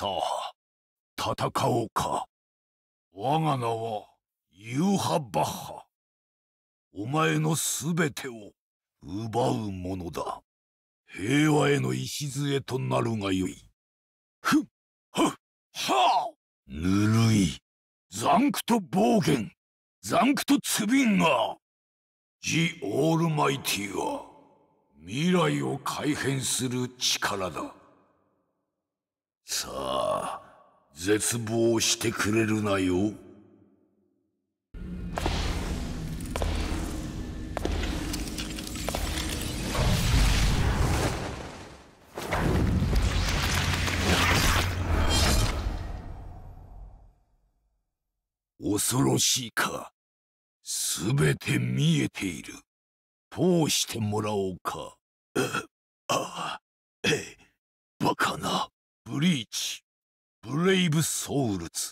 さあ、戦おうか。我が名は、ユーハ・バッハ。お前のすべてを奪うものだ。平和への礎となるがよい。ふっ、ふっ、はあぬるい。残酷と暴言、残酷とつびんが、ジ・オールマイティは、未来を改変する力だ。絶望してくれるなよ。恐ろしいか。すべて見えている。通してもらおうか。ああ、ええ、バカな、ブリーチ。ブレイブソウルズ